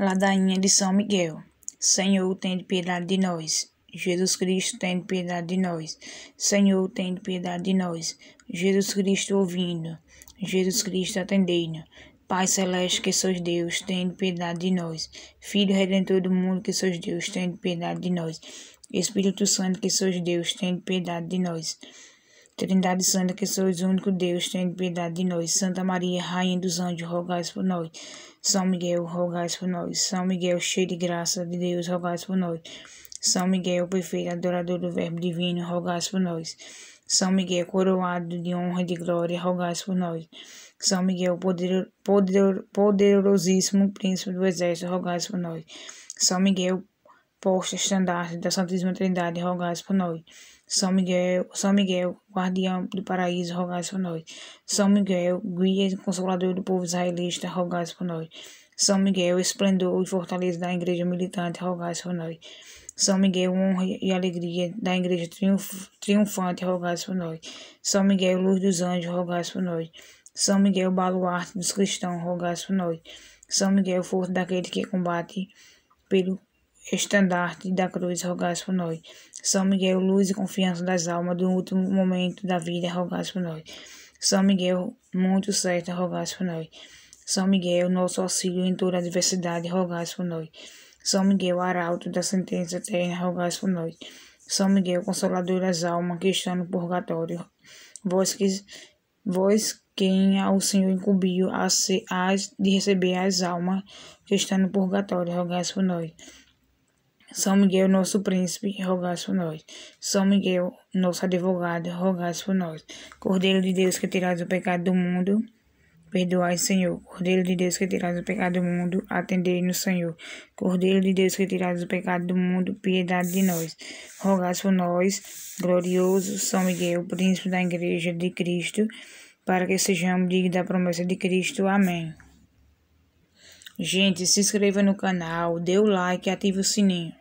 Ladainha de São Miguel. Senhor, tem piedade de nós. Jesus Cristo, tem piedade de nós. Senhor, tem piedade de nós. Jesus Cristo, ouvindo. Jesus Cristo, atendendo. Pai Celeste, que sois Deus, tem piedade de nós. Filho Redentor do mundo, que sois Deus, tem piedade de nós. Espírito Santo, que sois Deus, tem piedade de nós. Trindade Santa, que sois o único Deus, tenha piedade de nós. Santa Maria, Rainha dos Anjos, rogais por nós. São Miguel, rogais por nós. São Miguel, cheio de graça de Deus, rogais por nós. São Miguel, perfeito adorador do Verbo Divino, rogais por nós. São Miguel, coroado de honra e de glória, rogais por nós. São Miguel, poder, poder, poderosíssimo príncipe do exército, rogais por nós. São Miguel, posto estandarte da Santíssima Trindade, rogai por nós. São Miguel, São Miguel, guardião do paraíso, rogai por nós. São Miguel, guia e consolador do povo israelita, rogai por nós. São Miguel, esplendor e fortaleza da igreja militante, rogai por nós. São Miguel, honra e alegria da igreja triunf, triunfante, rogai por nós. São Miguel, luz dos anjos, rogai por nós. São Miguel, baluarte dos cristãos, rogai por nós. São Miguel, força daquele que combate pelo estandarte da cruz, rogai por nós. São Miguel, luz e confiança das almas do último momento da vida, rogai por nós. São Miguel, muito certo, rogai por nós. São Miguel, nosso auxílio em toda adversidade, rogai por nós. São Miguel, arauto da sentença eterna, rogai por nós. São Miguel, consolador das almas que estão no purgatório, vós que, vós quem ao Senhor incumbiu a de receber as almas que estão no purgatório, rogai por nós. São Miguel, nosso príncipe, rogai por nós. São Miguel, nosso advogado, rogai por nós. Cordeiro de Deus, que tirais o pecado do mundo, perdoai, Senhor. Cordeiro de Deus, que tirais o pecado do mundo, atendei-nos, Senhor. Cordeiro de Deus, que tirais o pecado do mundo, piedade de nós. Rogai por nós, glorioso São Miguel, príncipe da Igreja de Cristo, para que sejamos dignos da promessa de Cristo. Amém. Gente, se inscreva no canal, dê o like e ative o sininho.